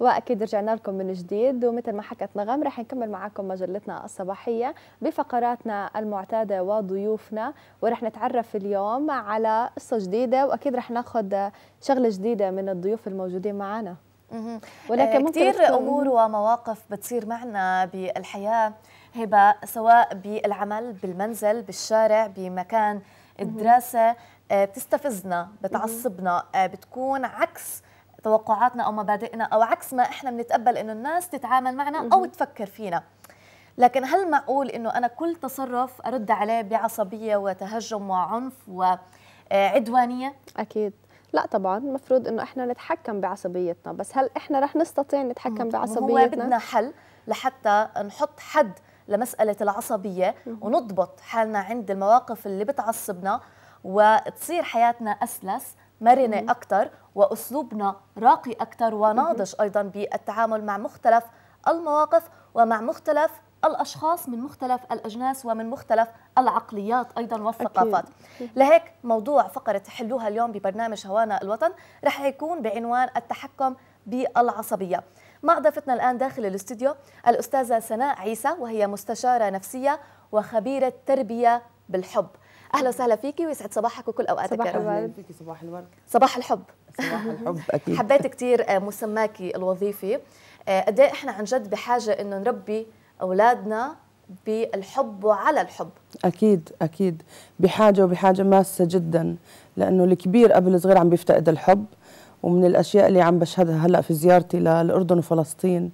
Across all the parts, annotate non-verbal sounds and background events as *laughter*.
واكيد رجعنا لكم من جديد ومثل ما حكت نغم رح نكمل معكم مجلتنا الصباحيه بفقراتنا المعتاده وضيوفنا ورح نتعرف اليوم على قصه جديده واكيد رح ناخذ شغله جديده من الضيوف الموجودين معنا ولكن آه، كثير امور ومواقف بتصير معنا بالحياه هبه سواء بالعمل بالمنزل بالشارع بمكان الدراسه آه، بتستفزنا بتعصبنا آه، بتكون عكس توقعاتنا او مبادئنا او عكس ما احنا بنتقبل انه الناس تتعامل معنا او تفكر فينا لكن هل معقول انه انا كل تصرف ارد عليه بعصبيه وتهجم وعنف وعدوانيه اكيد لا طبعا المفروض انه احنا نتحكم بعصبيتنا بس هل احنا رح نستطيع نتحكم بعصبيتنا هو بدنا حل لحتى نحط حد لمساله العصبيه ونضبط حالنا عند المواقف اللي بتعصبنا وتصير حياتنا اسلس مرنه اكثر واسلوبنا راقي اكثر وناضج ايضا بالتعامل مع مختلف المواقف ومع مختلف الاشخاص من مختلف الاجناس ومن مختلف العقليات ايضا والثقافات أكيد. لهيك موضوع فقره حلوها اليوم ببرنامج هوانا الوطن رح يكون بعنوان التحكم بالعصبيه مع ضيفتنا الان داخل الاستوديو الاستاذه سناء عيسى وهي مستشاره نفسيه وخبيره تربيه بالحب اهلا وسهلا فيكي ويسعد صباحك وكل اوقاتك صباح الورد صباح الورد صباح الحب صباح الحب *laughs* اكيد حبيت كثير آه، مسماكي الوظيفي آه، قد إيه احنا عن جد بحاجه انه نربي اولادنا بالحب وعلى الحب اكيد اكيد بحاجه وبحاجه ماسه جدا لانه الكبير قبل الصغير عم بيفتقد الحب ومن الاشياء اللي عم بشهدها هلا في زيارتي للاردن وفلسطين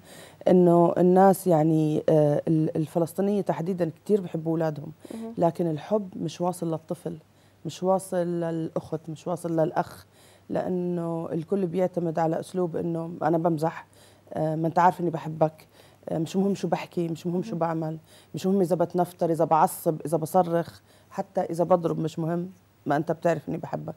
انه الناس يعني آه، الفلسطينيه تحديدا كثير بحبوا اولادهم لكن الحب مش واصل للطفل مش واصل للاخت مش واصل للاخ لانه الكل بيعتمد على اسلوب انه انا بمزح آه، ما انت عارف اني بحبك آه، مش مهم شو بحكي مش مهم شو بعمل مش مهم اذا بتنفتر اذا بعصب اذا بصرخ حتى اذا بضرب مش مهم ما انت بتعرف اني بحبك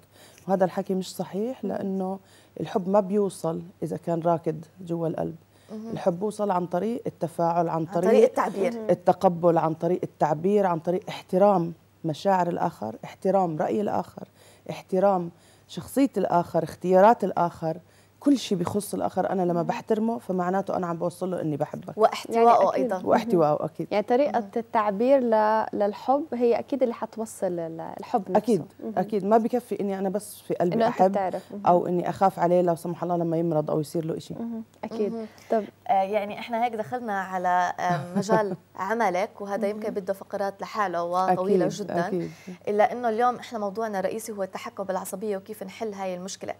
وهذا الحكي مش صحيح لانه الحب ما بيوصل اذا كان راكد جوا القلب الحب وصل عن طريق التفاعل عن طريق, عن طريق التعبير التقبل عن طريق التعبير عن طريق احترام مشاعر الآخر احترام رأي الآخر احترام شخصية الآخر اختيارات الآخر كل شيء بخص الاخر انا لما بحترمه فمعناته انا عم بوصل له اني بحبك واحتوائه يعني ايضا واحتوائه اكيد يعني طريقه التعبير ل... للحب هي اكيد اللي حتوصل الحب نفسه اكيد اكيد ما بكفي اني انا بس في قلبي احب او اني اخاف عليه لو سمح الله لما يمرض او يصير له شيء اكيد آه، طب يعني احنا هيك دخلنا على آه، *laughs* مجال عملك وهذا يمكن بده فقرات لحاله وطويله جدا أكيد. الا انه اليوم احنا موضوعنا الرئيسي هو التحكم بالعصبيه وكيف نحل هاي المشكله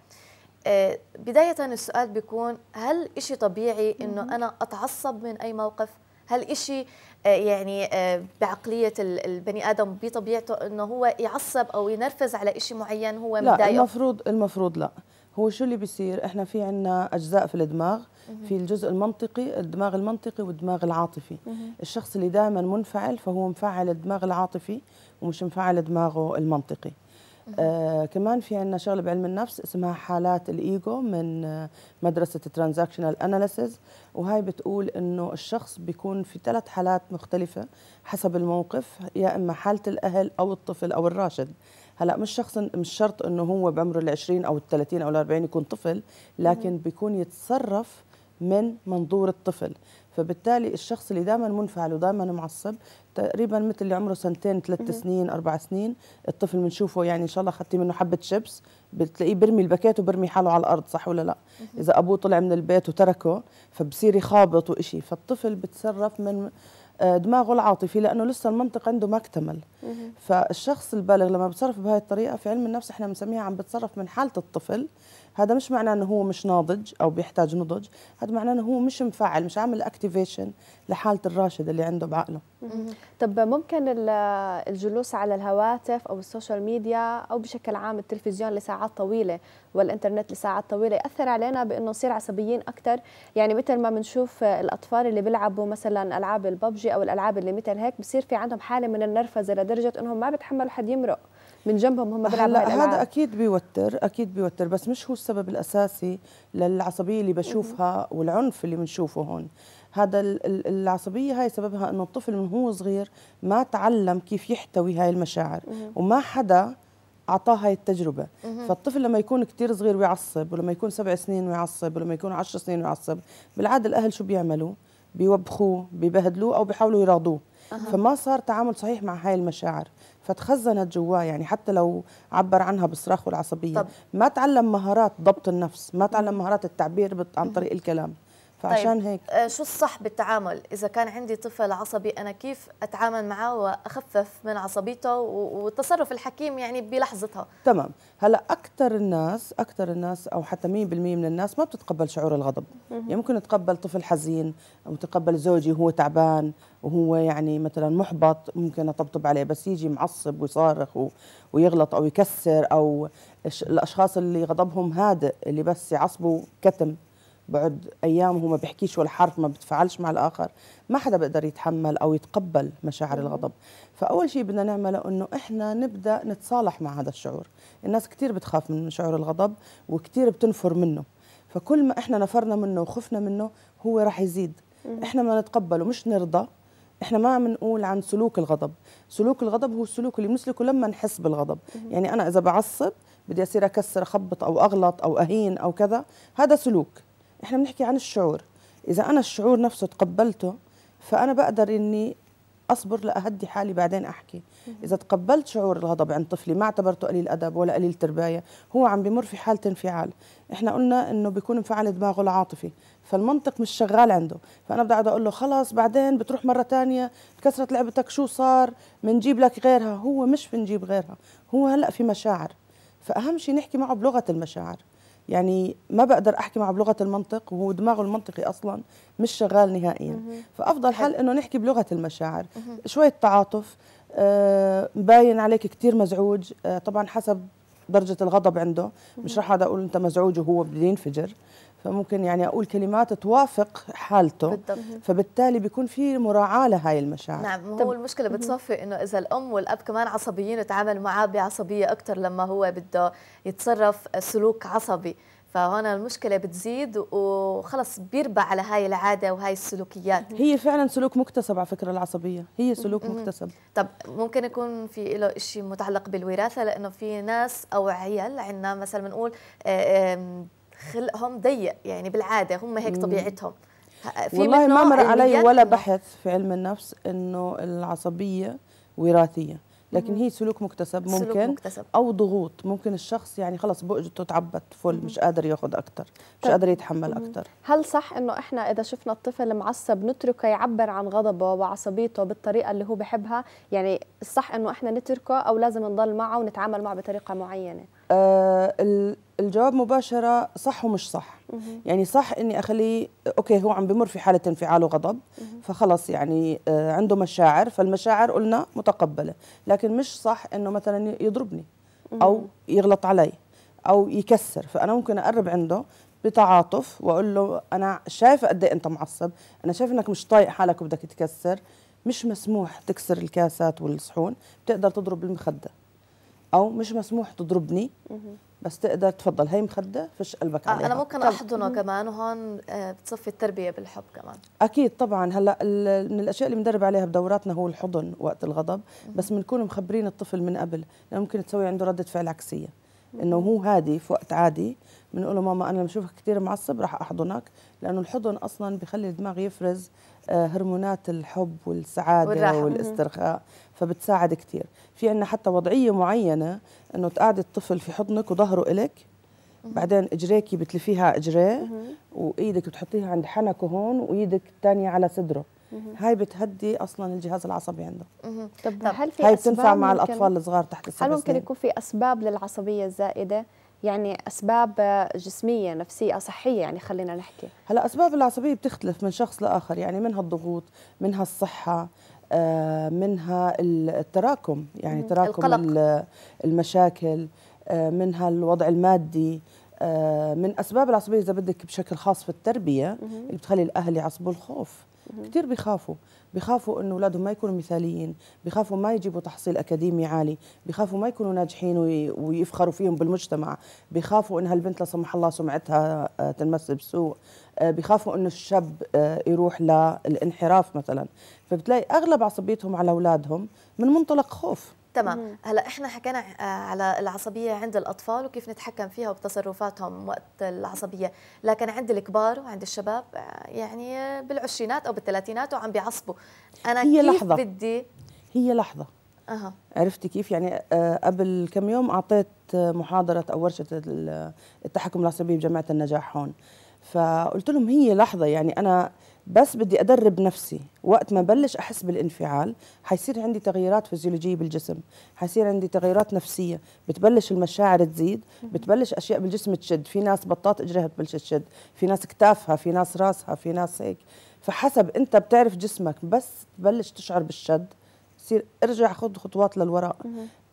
آه، بداية السؤال بيكون هل إشي طبيعي إنه أنا أتعصب من أي موقف؟ هل إشي آه، يعني آه، بعقلية البني آدم بطبيعته إنه هو يعصب أو ينرفز على إشي معين هو متضايقه؟ لا مدايق. المفروض المفروض لا هو شو اللي بيصير احنا في عنا اجزاء في الدماغ في الجزء المنطقي الدماغ المنطقي والدماغ العاطفي الشخص اللي دائما منفعل فهو مفعل الدماغ العاطفي ومش مفعل دماغه المنطقي آه كمان في عندنا شغله بعلم النفس اسمها حالات الايجو من آه، مدرسه ترانزاكشنال اناليسز وهي بتقول انه الشخص بيكون في ثلاث حالات مختلفه حسب الموقف يا اما حاله الاهل او الطفل او الراشد هلا مش شخص مش شرط انه هو بعمر ال 20 او ال 30 او ال 40 يكون طفل لكن بيكون يتصرف من منظور الطفل فبالتالي الشخص اللي دائما منفعل ودائما معصب تقريبا مثل اللي عمره سنتين ثلاث سنين اربع سنين الطفل بنشوفه يعني ان شاء الله اخذتي منه حبه شيبس بتلاقيه برمي الباكيت وبرمي حاله على الارض صح ولا لا اذا ابوه طلع من البيت وتركه فبصير يخابط وإشي فالطفل بتصرف من آه، دماغه العاطفي لانه لسه المنطق عنده ما اكتمل فالشخص البالغ لما بتصرف بهذه الطريقه في علم النفس احنا بنسميها عم بتصرف من حاله الطفل هذا مش معناه انه هو مش ناضج او بيحتاج نضج هذا معناه انه هو مش مفعل مش عامل اكتيفيشن لحاله الراشد اللي عنده بعقله طب ممكن الجلوس على الهواتف او السوشيال ميديا او بشكل عام التلفزيون لساعات طويله والانترنت لساعات طويله ياثر علينا بانه نصير عصبيين اكثر يعني مثل ما بنشوف الاطفال اللي بيلعبوا مثلا العاب الببجي او الالعاب اللي مثل هيك بصير في عندهم حاله من النرفزه لدرجه انهم ما بيتحملوا حد يمرق من جنبهم هم هلا هذا اكيد بيوتر اكيد بيوتر بس مش هو السبب الاساسي للعصبيه اللي بشوفها والعنف اللي بنشوفه هون هذا العصبيه هاي سببها انه الطفل من هو صغير ما تعلم كيف يحتوي هاي المشاعر وما حدا اعطاه هاي التجربه فالطفل لما يكون كثير صغير ويعصب ولما يكون سبع سنين ويعصب ولما يكون عشر سنين ويعصب بالعاده الاهل شو بيعملوا بيوبخوه بيبهدلوه او بيحاولوا يراضوه فما صار تعامل صحيح مع هاي المشاعر فتخزنت جواه يعني حتى لو عبر عنها بالصراخ والعصبيه طب. ما تعلم مهارات ضبط النفس ما تعلم مهارات التعبير عن طريق الكلام طيب، فعشان طيب. هيك آه، شو الصح بالتعامل اذا كان عندي طفل عصبي انا كيف اتعامل معه واخفف من عصبيته والتصرف الحكيم يعني بلحظتها تمام هلا اكثر الناس اكثر الناس او حتى 100% من الناس ما بتتقبل شعور الغضب يعني ممكن تتقبل طفل حزين او تقبل زوجي وهو تعبان وهو يعني مثلا محبط ممكن اطبطب عليه بس يجي معصب ويصارخ و... ويغلط او يكسر او الاشخاص اللي غضبهم هادئ اللي بس يعصبوا كتم بعد ايام هو ما بيحكيش ولا حرف ما بتفاعلش مع الاخر ما حدا بيقدر يتحمل او يتقبل مشاعر الغضب فاول شيء بدنا نعمله انه احنا نبدا نتصالح مع هذا الشعور الناس كثير بتخاف من شعور الغضب وكثير بتنفر منه فكل ما احنا نفرنا منه وخفنا منه هو راح يزيد احنا ما نتقبله مش نرضى احنا ما عم نقول عن سلوك الغضب سلوك الغضب هو السلوك اللي بنسلكه لما نحس بالغضب يعني انا اذا بعصب بدي اصير اكسر اخبط او اغلط او اهين او كذا هذا سلوك احنا بنحكي عن الشعور اذا انا الشعور نفسه تقبلته فانا بقدر اني اصبر لاهدي حالي بعدين احكي اذا تقبلت شعور الغضب عند طفلي ما اعتبرته قليل ادب ولا قليل تربايه هو عم بمر في حاله انفعال احنا قلنا انه بيكون انفعال دماغه العاطفي فالمنطق مش شغال عنده فانا بدي اقعد اقول له خلاص بعدين بتروح مره تانية كسرت لعبتك شو صار بنجيب لك غيرها هو مش بنجيب غيرها هو هلا في مشاعر فاهم شيء نحكي معه بلغه المشاعر يعني ما بقدر احكي معه بلغه المنطق وهو دماغه المنطقي اصلا مش شغال نهائيا مه. فافضل حل انه نحكي بلغه المشاعر مه. شويه تعاطف آه عليك كثير مزعوج آه طبعا حسب درجة الغضب عنده مش راح أقعد أقول أنت مزعوج وهو بده ينفجر فممكن يعني اقول كلمات توافق حالته بالضبط. فبالتالي بيكون في مراعاه لهي المشاعر نعم هو المشكله بتصفي انه اذا الام والاب كمان عصبيين وتعامل معاه بعصبيه اكثر لما هو بده يتصرف سلوك عصبي فهون المشكله بتزيد وخلص بيربى على هاي العاده وهاي السلوكيات هي فعلا سلوك مكتسب على فكره العصبيه هي سلوك مكتسب طب ممكن يكون في له شيء متعلق بالوراثه لانه في ناس او عيال عندنا مثلا بنقول آه، خلقهم ضيق يعني بالعاده هم هيك طبيعتهم في والله ما مر علي ولا بحث في علم النفس انه العصبيه وراثيه لكن هي سلوك مكتسب ممكن سلوك مكتسب. او ضغوط ممكن الشخص يعني خلص بقجته تعبت فل مش قادر ياخذ اكثر مش طيب. قادر يتحمل اكثر هل صح انه احنا اذا شفنا الطفل معصب نتركه يعبر عن غضبه وعصبيته بالطريقه اللي هو بحبها يعني الصح انه احنا نتركه او لازم نضل معه ونتعامل معه بطريقه معينه آه الجواب مباشرة صح ومش صح مه. يعني صح إني أخليه أوكي هو عم بمر في حالة انفعال وغضب فخلص يعني آه، عنده مشاعر فالمشاعر قلنا متقبلة لكن مش صح إنه مثلا يضربني أو يغلط علي أو يكسر فأنا ممكن أقرب عنده بتعاطف واقول له انا شايفه قد ايه انت معصب انا شايف انك مش طايق حالك وبدك تكسر مش مسموح تكسر الكاسات والصحون بتقدر تضرب المخده او مش مسموح تضربني بس تقدر تفضل هي مخده فش قلبك آه، عليها انا ممكن احضنه طب. كمان وهون آه، بتصفي التربيه بالحب كمان اكيد طبعا هلا من الاشياء اللي بندرب عليها بدوراتنا هو الحضن وقت الغضب بس بنكون مخبرين الطفل من قبل لانه يعني ممكن تسوي عنده رده فعل عكسيه انه هو هادي في وقت عادي بنقول له ماما انا لما اشوفك كثير معصب راح احضنك لانه الحضن اصلا بخلي الدماغ يفرز آه، هرمونات الحب والسعاده والراحة. والاسترخاء فبتساعد كثير في عندنا حتى وضعيه معينه انه تقعدي الطفل في حضنك وظهره إلك بعدين اجريكي بتلفيها اجريه وايدك بتحطيها عند حنكه هون وايدك الثانيه على صدره هاي بتهدي اصلا الجهاز العصبي عنده طب هل في هاي بتنفع مع الاطفال الصغار تحت السن هل ممكن سنين؟ يكون في اسباب للعصبيه الزائده يعني اسباب جسميه نفسيه صحيه يعني خلينا نحكي هلا اسباب العصبيه بتختلف من شخص لاخر يعني منها الضغوط منها الصحه آه، منها التراكم يعني تراكم القلق. المشاكل آه، منها الوضع المادي آه، من اسباب العصبيه اذا بدك بشكل خاص في التربيه اللي بتخلي الاهل يعصبوا الخوف كثير بخافوا بخافوا انه اولادهم ما يكونوا مثاليين بخافوا ما يجيبوا تحصيل اكاديمي عالي بخافوا ما يكونوا ناجحين ويفخروا فيهم بالمجتمع بخافوا ان هالبنت لا سمح الله سمعتها آه، تنمس بسوء آه، بخافوا انه الشاب آه، يروح للانحراف مثلا فبتلاقي اغلب عصبيتهم على اولادهم من منطلق خوف تمام هلا احنا حكينا آه، على العصبيه عند الاطفال وكيف نتحكم فيها وبتصرفاتهم وقت العصبيه لكن عند الكبار وعند الشباب آه، يعني بالعشرينات او بالثلاثينات وعم بيعصبوا انا هي كيف لحظة. بدي هي لحظه أه. عرفتي كيف يعني آه، قبل كم يوم اعطيت محاضره او ورشه التحكم العصبي بجامعه النجاح هون فقلت لهم هي لحظه يعني انا بس بدي ادرب نفسي وقت ما بلش احس بالانفعال حيصير عندي تغييرات فيزيولوجيه بالجسم حيصير عندي تغييرات نفسيه بتبلش المشاعر تزيد بتبلش اشياء بالجسم تشد في ناس بطاط اجرها تبلش تشد في ناس كتافها في ناس راسها في ناس هيك فحسب انت بتعرف جسمك بس تبلش تشعر بالشد تصير ارجع خذ خطوات للوراء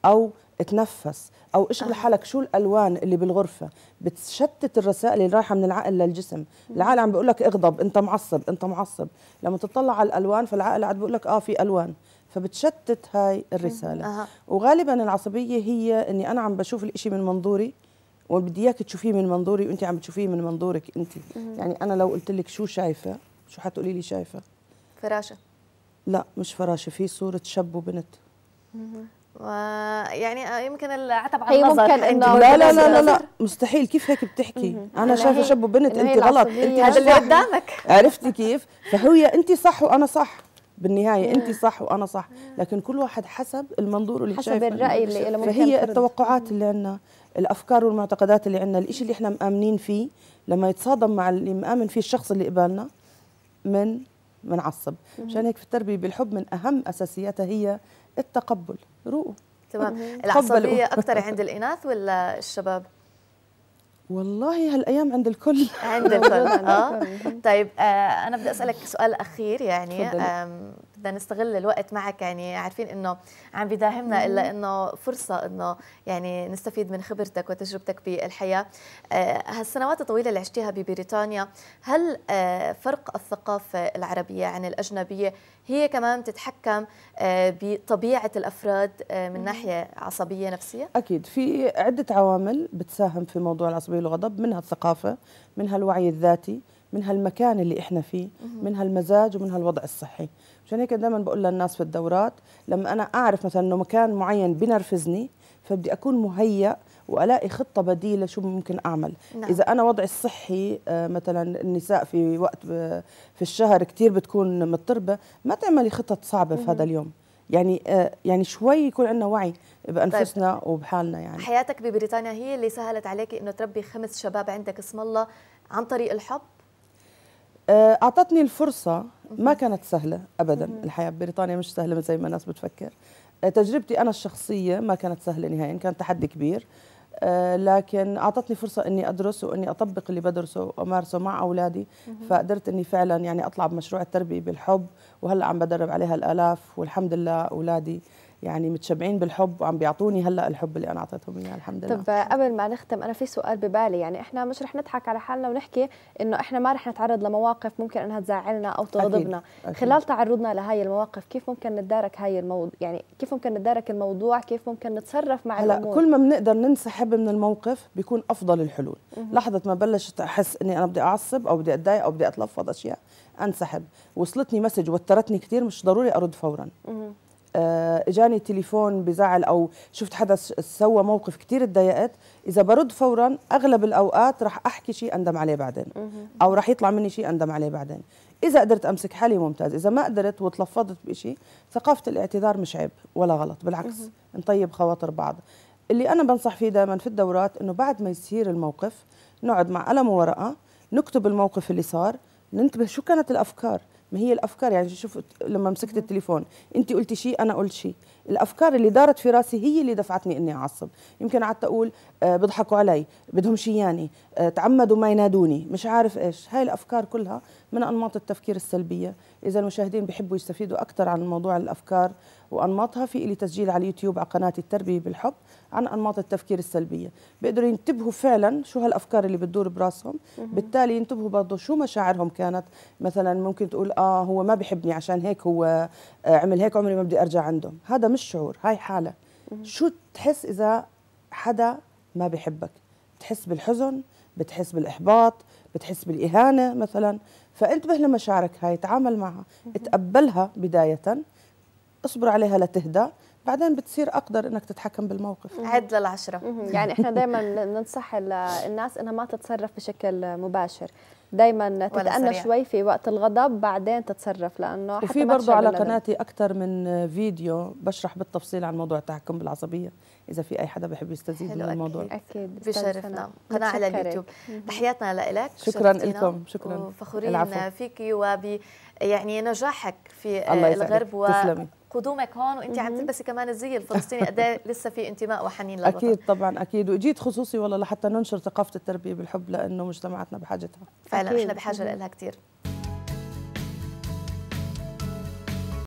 او اتنفس او اشغل آه. حالك شو الالوان اللي بالغرفه بتشتت الرسائل اللي رايحه من العقل للجسم العقل عم بيقول لك اغضب انت معصب انت معصب لما تطلع على الالوان فالعقل قاعد بيقول لك اه في الوان فبتشتت هاي الرساله أه. وغالبا العصبيه هي اني انا عم بشوف الإشي من منظوري وبدي اياك تشوفيه من منظوري وانت عم تشوفيه من منظورك انت يعني انا لو قلت لك شو شايفه شو حتقولي لي شايفه فراشه لا مش فراشه في صوره شب وبنت يعني يمكن العتب على النظر ممكن انه لا لا لا لا, لا مستحيل كيف هيك بتحكي انا شايفه شاب وبنت انت غلط انت هذا اللي قدامك عرفتي كيف فهي انت صح وانا صح بالنهايه انت صح وانا صح لكن كل واحد حسب المنظور اللي حسب الراي اللي ممكن فهي التوقعات اللي عندنا الافكار والمعتقدات اللي عندنا الإشي اللي احنا مآمنين فيه لما يتصادم مع اللي مآمن فيه الشخص اللي قبالنا من منعصب عشان هيك في التربيه بالحب من اهم اساسياتها هي التقبل روقوا تمام العصبية أكثر عند الإناث ولا الشباب؟ والله هالايام عند الكل *laughs* عند الكل اه طيب آه انا بدي اسالك سؤال اخير يعني بدنا نستغل الوقت معك يعني عارفين انه عم بداهمنا الا انه فرصه انه يعني نستفيد من خبرتك وتجربتك بالحياه آه، هالسنوات الطويله اللي عشتيها ببريطانيا هل آه، فرق الثقافه العربيه عن الاجنبيه هي كمان تتحكم آه، بطبيعه الافراد من ناحيه عصبيه نفسيه اكيد في عده عوامل بتساهم في موضوع العصبيه والغضب منها الثقافه منها الوعي الذاتي من هالمكان اللي احنا فيه من هالمزاج ومن هالوضع الصحي عشان هيك دائما بقول للناس في الدورات لما انا اعرف مثلا انه مكان معين بنرفزني فبدي اكون مهيأ والاقي خطه بديله شو ممكن اعمل نعم. اذا انا وضعي الصحي آه، مثلا النساء في وقت آه، في الشهر كثير بتكون مضطربه ما تعملي خطط صعبه في هذا اليوم يعني آه، يعني شوي يكون عندنا وعي بانفسنا طيب. وبحالنا يعني حياتك ببريطانيا هي اللي سهلت عليك انه تربي خمس شباب عندك اسم الله عن طريق الحب آه، اعطتني الفرصه ما كانت سهله ابدا الحياه ببريطانيا مش سهله زي ما الناس بتفكر آه، تجربتي انا الشخصيه ما كانت سهله نهائيا كان تحدي كبير آه، لكن اعطتني فرصه اني ادرس واني اطبق اللي بدرسه وامارسه مع اولادي فقدرت اني فعلا يعني اطلع بمشروع التربيه بالحب وهلا عم بدرب عليها الالاف والحمد لله اولادي يعني متشبعين بالحب وعم بيعطوني هلا الحب اللي انا اعطيتهم اياه الحمد لله طب آه، قبل ما نختم انا في سؤال ببالي يعني احنا مش رح نضحك على حالنا ونحكي انه احنا ما رح نتعرض لمواقف ممكن انها تزعلنا او تغضبنا أكيد. أكيد. خلال تعرضنا لهي المواقف كيف ممكن نتدارك هاي الموضوع يعني كيف ممكن نتدارك الموضوع كيف ممكن نتصرف مع هلا الامور كل ما بنقدر ننسحب من الموقف بيكون افضل الحلول مه. لحظه ما بلشت احس اني انا بدي اعصب او بدي اتضايق او بدي اتلفظ اشياء انسحب وصلتني مسج وترتني كثير مش ضروري ارد فورا مه. آه، اجاني تليفون بزعل او شفت حدا سوى موقف كثير تضايقت اذا برد فورا اغلب الاوقات رح احكي شيء اندم عليه بعدين او رح يطلع مني شيء اندم عليه بعدين اذا قدرت امسك حالي ممتاز اذا ما قدرت وتلفظت بشيء ثقافه الاعتذار مش عيب ولا غلط بالعكس نطيب خواطر بعض اللي انا بنصح فيه دائما في الدورات انه بعد ما يصير الموقف نقعد مع قلم وورقه نكتب الموقف اللي صار ننتبه شو كانت الافكار ما هي الافكار يعني شوف لما مسكت التليفون انت قلتي شيء انا قلت شيء الافكار اللي دارت في راسي هي اللي دفعتني اني اعصب يمكن قعدت اقول آه بيضحكوا علي بدهم شياني يعني، آه تعمدوا ما ينادوني مش عارف ايش هاي الافكار كلها من انماط التفكير السلبيه اذا المشاهدين بحبوا يستفيدوا اكثر عن موضوع الافكار وانماطها في لي تسجيل على اليوتيوب على قناه التربيه بالحب عن انماط التفكير السلبيه بيقدروا ينتبهوا فعلا شو هالافكار اللي بتدور براسهم بالتالي ينتبهوا برضه شو مشاعرهم كانت مثلا ممكن تقول اه هو ما بحبني عشان هيك هو آه، عمل هيك عمري ما بدي ارجع عنده هذا مش شعور هاي حاله شو تحس اذا حدا ما بحبك بتحس بالحزن بتحس بالاحباط بتحس بالاهانه مثلا فانتبه لمشاعرك هاي تعامل معها تقبلها بدايه اصبر عليها لتهدى بعدين بتصير اقدر انك تتحكم بالموقف عد للعشره يعني احنا دائما ننصح الناس انها ما تتصرف بشكل مباشر دايما تتأنى شوي في وقت الغضب بعدين تتصرف لانه وفي برضه على قناتي اكثر من فيديو بشرح بالتفصيل عن موضوع التحكم بالعصبيه اذا في اي حدا بحب يستزيد من الموضوع اكيد أكيد. بشرفنا قناه على اليوتيوب تحياتنا لك شكرا لكم شكرا وفخورين فيك وب يعني نجاحك في الغرب و تسلمي. قدومك هون وانت عم تلبسي كمان الزي *laughs* الفلسطيني قد إيه لسه في انتماء وحنين للوطن اكيد طبعا اكيد واجيت خصوصي والله لحتى ننشر ثقافه التربيه بالحب لانه مجتمعاتنا بحاجتها فعلا أكيد. احنا بحاجه لها كثير